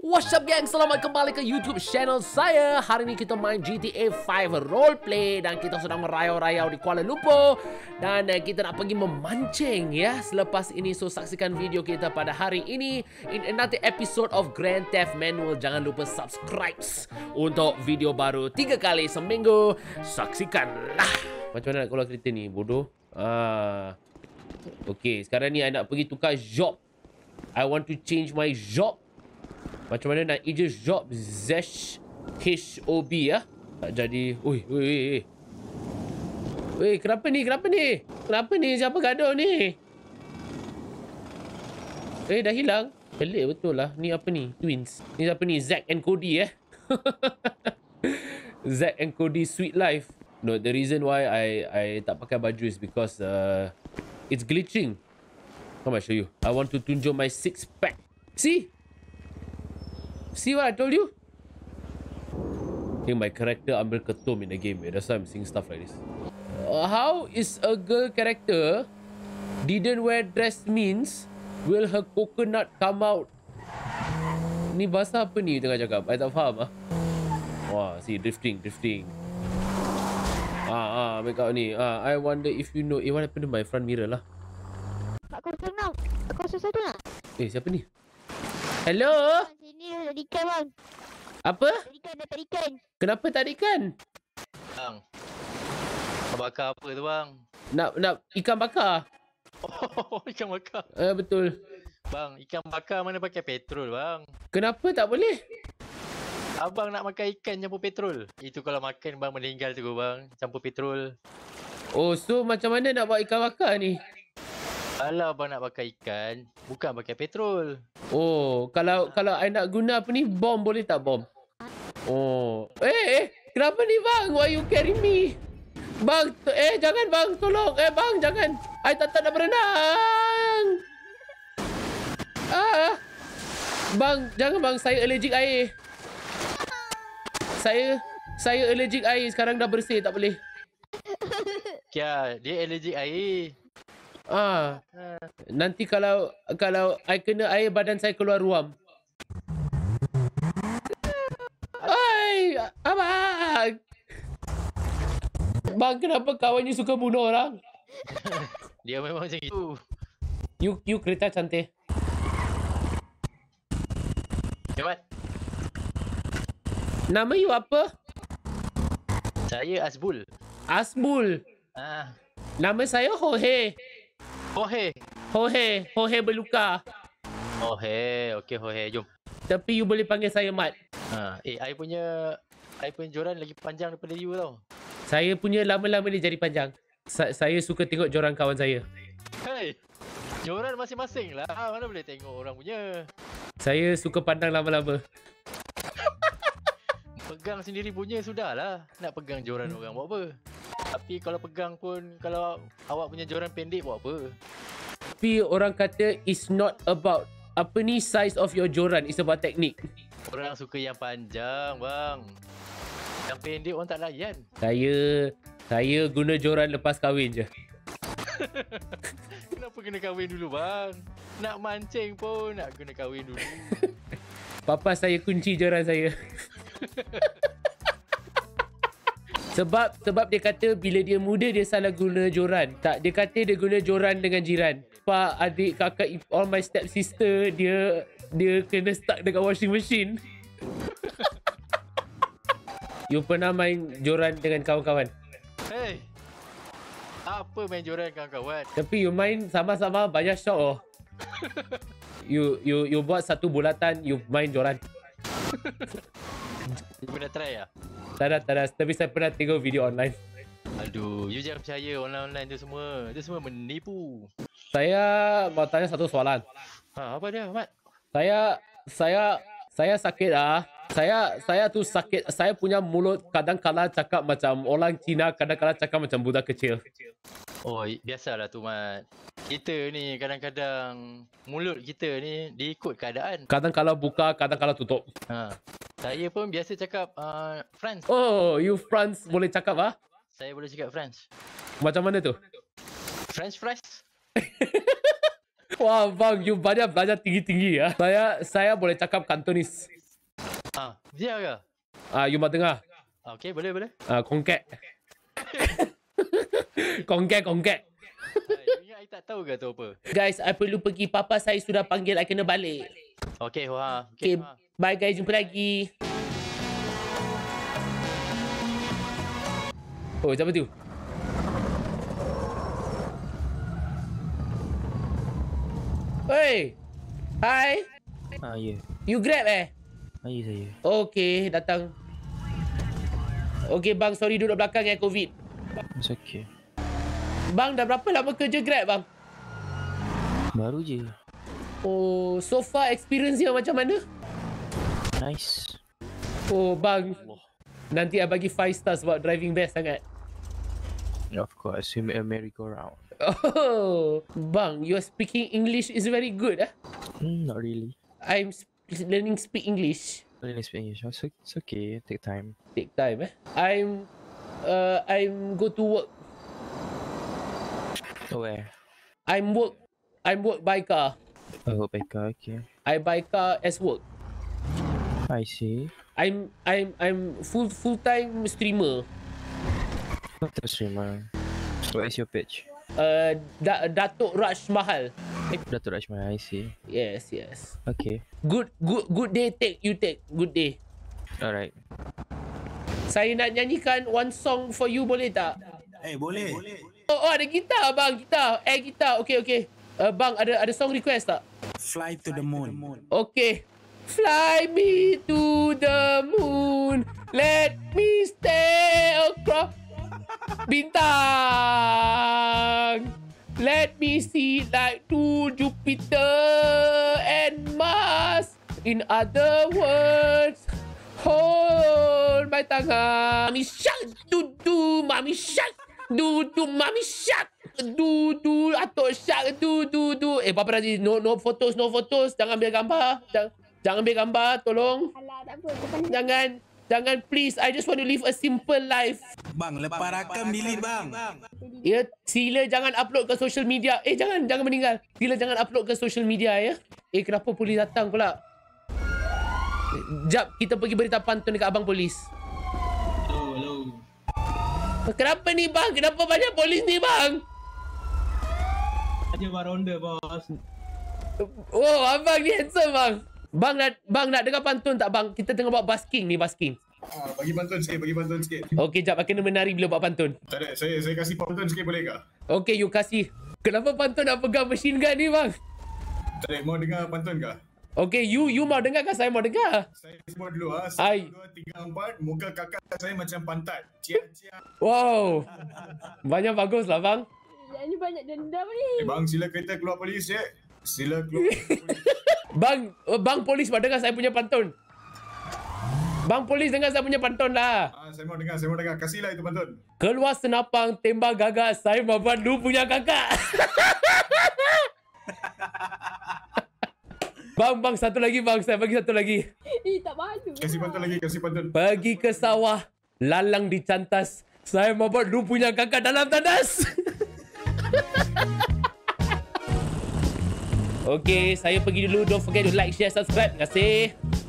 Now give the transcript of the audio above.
What's up geng, selamat kembali ke YouTube channel saya Hari ini kita main GTA 5 roleplay Dan kita sedang merayau-rayau di Kuala Lumpur Dan eh, kita nak pergi memancing ya Selepas ini, so saksikan video kita pada hari ini In another episode of Grand Theft Manual Jangan lupa subscribe Untuk video baru 3 kali seminggu Saksikanlah Macam mana nak keluar kereta ni, bodoh? Ah. Okay, sekarang ni saya nak pergi tukar job I want to change my job macam mana nak eja job Zesh H-O-B ya ah? Tak jadi Ui, ui, ui Ui, kenapa ni, kenapa ni Kenapa ni, siapa gaduh ni Eh, dah hilang Pelik betul lah Ni apa ni, twins Ni siapa ni, Zack and Cody eh Zack and Cody sweet life No, the reason why I I tak pakai baju is because uh, It's glitching Come I show you I want to tunjuk my six pack See? See what I told you? I think my character ambil ketum in the game. Eh? That's why I'm seeing stuff like this. Uh, how is a girl character didn't wear dress means will her coconut come out? Ni bahasa apa ni tengah cakap? I tak faham ah. Wah, see drifting, drifting. Ah, ah, make out ni. Ah, I wonder if you know eh, what happened to my front mirror lah. Tak kau tengok. Aku rasa tu lah. Eh, siapa ni? Hello? Hello? tarikan, bang. Apa? Tarikan, dah tarikan. Kenapa tarikan? Bang. Bakar apa tu, bang? Nak, nak ikan bakar. Oh, ikan bakar. Eh, betul. Bang, ikan bakar mana pakai petrol, bang? Kenapa tak boleh? Abang nak makan ikan campur petrol. Itu kalau makan, bang meninggal tu, bang. Campur petrol. Oh, so macam mana nak buat ikan bakar ni? Kalau abang nak pakai ikan, bukan pakai petrol. Oh, kalau kalau I nak guna apa ni, bom boleh tak bom? Oh. Eh, eh, kenapa ni bang? Why you carry me? Bang, eh jangan bang, tolong. Eh bang, jangan. I tak, tak nak berenang. Ah. Bang, jangan bang, saya allergic air. Saya saya allergic air sekarang dah bersih tak boleh. Kia, dia allergic air. Ah. Ha. Nanti kalau kalau I kena air badan saya keluar ruam. Hai, apa? Bang kenapa kawan ni suka bunuh orang? Dia memang macam itu. You you kereta cantik. Cepat. Nama you apa? Saya Asbul. Asbul. Ah. Nama saya Hohe. Jorge. Jorge, Jorge berluka. Jorge, okey Jorge, jom. Tapi you boleh panggil saya Mat. Ha, eh, saya punya saya punya joran lagi panjang daripada you tau. Saya punya lama-lama ni jadi panjang. Sa- saya suka tengok joran kawan saya. Hey. Joran masing-masing lah. Mana boleh tengok orang punya. Saya suka pandang lama-lama. pegang sendiri punya sudahlah. Nak pegang joran hmm. orang buat apa? Tapi kalau pegang pun kalau awak punya joran pendek buat apa? Tapi orang kata it's not about apa ni size of your joran, it's about teknik. Orang suka yang panjang, bang. Yang pendek orang tak layan. Saya saya guna joran lepas kahwin je. Kenapa kena kahwin dulu, bang? Nak mancing pun nak guna kahwin dulu. Papa saya kunci joran saya. Sebab sebab dia kata bila dia muda dia salah guna joran. Tak dia kata dia guna joran dengan jiran. Pak, adik, kakak, all my step sister dia dia kena stuck dekat washing machine. you pernah main joran dengan kawan-kawan? Hey. Apa main joran kawan-kawan? Tapi you main sama-sama banyak shot oh. you you you buat satu bulatan you main joran. you pernah try ya? Taras, taras. Tapi saya pernah tengok video online. Aduh, you jangan percaya online-online tu semua. Itu semua menipu. Saya mau tanya satu soalan. Ha, apa dia, Ahmad? Saya, saya, saya sakit ah. Saya, saya tu sakit. Saya punya mulut kadang kala cakap macam orang Cina, kadang kala cakap macam budak kecil. Oh, biasalah tu, Mat. Kita ni kadang-kadang mulut kita ni diikut keadaan. Kadang kala buka, kadang kala tutup. Ha. Saya pun biasa cakap uh, France. Oh, you French boleh cakap ah? Ha? Saya boleh cakap French. Macam mana tu? French fries. Wah, bang, you banyak belajar tinggi-tinggi ya. Saya saya boleh cakap Cantonese. Ah, dia ke? Ah, you mau dengar? Okay, boleh boleh. Ah, kongke. kongke kongke. Ingat saya Guys, I perlu pergi. Papa saya sudah panggil. I kena balik. Okay, wah. Okay, okay. Ha. Bye guys, jumpa lagi. Oh, siapa tu? Hey. Hi. Ah, ya. Yeah. You grab eh? Ah, ya saya. Okey, datang. Okay bang, sorry duduk belakang eh COVID. It's okay. Bang, dah berapa lama kerja grab bang? Baru je. Oh, so far experience dia macam mana? Nice. Oh, bang. Nanti I bagi 5 stars sebab driving best sangat. Of course, you made a merry-go-round. Oh, bang, you are speaking English is very good, ah? Mm, not really. I'm learning speak English. Learning speak English, oh, so, it's okay, take time. Take time, eh? I'm, uh, I'm go to work. Where? I'm work, I'm work by car. Oh, by car, okay. I buy car as work. I see. I'm I'm I'm full full time streamer. Not a streamer. So what is your page? Uh, da Datuk Raj Mahal. Datuk Raj Mahal, I see. Yes, yes. Okay. Good good good day take you take good day. Alright. Saya nak nyanyikan one song for you boleh tak? Eh hey, boleh. boleh. Oh, oh ada kita abang kita eh kita okay okay. Uh, bang ada ada song request tak? Fly to the moon. Okay. Fly me to the moon. Let me stay across bintang. Let me see like to Jupiter and Mars. In other words, hold my tangan. Mami shark, do do. Mami shark, do do. Mami shark, do do. Atau shark, do do do. Eh, apa Razi, no no photos, no photos. Jangan ambil gambar. Jangan. Jangan ambil gambar, tolong. Alah, jangan, jangan please. I just want to live a simple life. Bang, lepas rakam bilik bang. Ya, sila jangan upload ke social media. Eh, jangan, jangan meninggal. Sila jangan upload ke social media, ya. Eh, kenapa polis datang pula? Jap, kita pergi berita pantun dekat abang polis. Hello, hello. Kenapa ni bang? Kenapa banyak polis ni bang? barang baronda, bos. Oh, abang ni handsome bang. Bang nak bang nak dengar pantun tak bang? Kita tengah buat basking ni basking. Ah, bagi pantun sikit, bagi pantun sikit. Okey, jap. Kena menari bila buat pantun. Tak ada. Saya, saya kasih pantun sikit boleh ke? Okey, you kasih. Kenapa pantun nak pegang mesin gun ni, bang? Tak ada. Mau dengar pantun ke? Okey, you you mau dengar ke? Saya mau dengar. Saya semua dulu. Ha. Satu, Hai. dua, tiga, empat. Muka kakak saya macam pantat. Cia-cia. Wow. banyak bagus lah, bang. ini banyak dendam ni. Eh, bang, sila kereta keluar polis, ya. Sila keluar bang eh, bang polis buat dengar saya punya pantun. Bang polis dengar saya punya pantun lah. Ah, saya mau dengar, saya mau dengar. Kasihlah itu pantun. Keluar senapang, tembak gagak, saya mau buat lu punya kakak. bang, bang, satu lagi bang. Saya bagi satu lagi. Ih, tak malu. Kasih pantun lagi, kasih pantun. Pergi ke sawah, lalang dicantas. Saya mau buat lu punya kakak dalam tandas. Okay, saya pergi dulu. Don't forget to like, share, subscribe. Terima kasih.